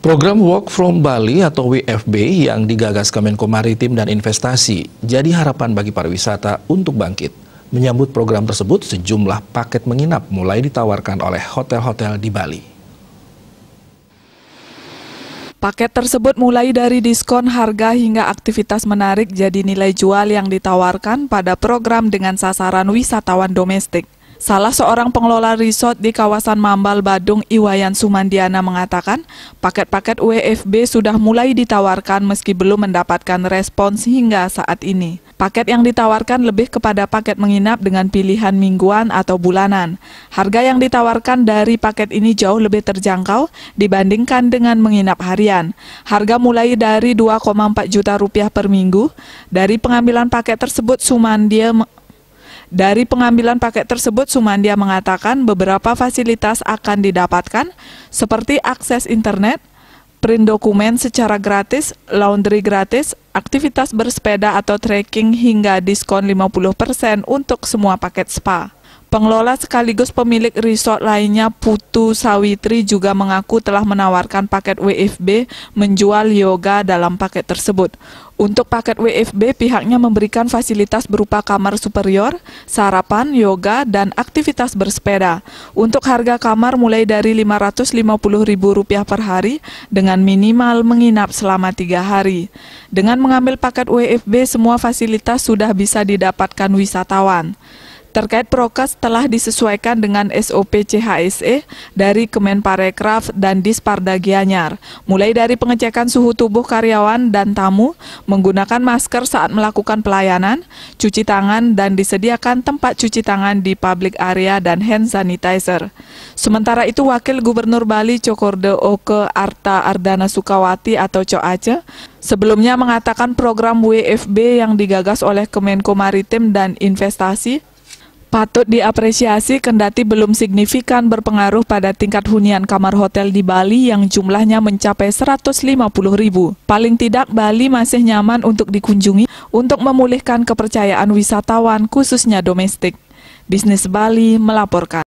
Program Work from Bali atau WFB yang digagas Kemenko Maritim dan Investasi jadi harapan bagi pariwisata untuk bangkit. Menyambut program tersebut, sejumlah paket menginap mulai ditawarkan oleh hotel-hotel di Bali. Paket tersebut mulai dari diskon harga hingga aktivitas menarik jadi nilai jual yang ditawarkan pada program dengan sasaran wisatawan domestik. Salah seorang pengelola resort di kawasan Mambal Badung Iwayan Sumandiana mengatakan, paket-paket WFB sudah mulai ditawarkan meski belum mendapatkan respons hingga saat ini. Paket yang ditawarkan lebih kepada paket menginap dengan pilihan mingguan atau bulanan. Harga yang ditawarkan dari paket ini jauh lebih terjangkau dibandingkan dengan menginap harian. Harga mulai dari 2,4 juta rupiah per minggu. Dari pengambilan paket tersebut, Sumandia dari pengambilan paket tersebut, Sumandia mengatakan beberapa fasilitas akan didapatkan, seperti akses internet, print dokumen secara gratis, laundry gratis, aktivitas bersepeda atau trekking hingga diskon 50% untuk semua paket spa. Pengelola sekaligus pemilik resort lainnya Putu Sawitri juga mengaku telah menawarkan paket WFB menjual yoga dalam paket tersebut. Untuk paket WFB, pihaknya memberikan fasilitas berupa kamar superior, sarapan, yoga, dan aktivitas bersepeda. Untuk harga kamar mulai dari Rp550.000 per hari dengan minimal menginap selama tiga hari. Dengan mengambil paket WFB, semua fasilitas sudah bisa didapatkan wisatawan. Terkait prokes telah disesuaikan dengan SOP CHSE dari Kemenparekraf dan Disparda Gianyar, mulai dari pengecekan suhu tubuh karyawan dan tamu, menggunakan masker saat melakukan pelayanan, cuci tangan dan disediakan tempat cuci tangan di public area dan hand sanitizer. Sementara itu Wakil Gubernur Bali Cokorde Oke Arta Ardana Sukawati atau Aceh sebelumnya mengatakan program WFB yang digagas oleh Kemenko Maritim dan Investasi patut diapresiasi kendati belum signifikan berpengaruh pada tingkat hunian kamar hotel di Bali yang jumlahnya mencapai 150 ribu. Paling tidak Bali masih nyaman untuk dikunjungi untuk memulihkan kepercayaan wisatawan khususnya domestik. Bisnis Bali melaporkan.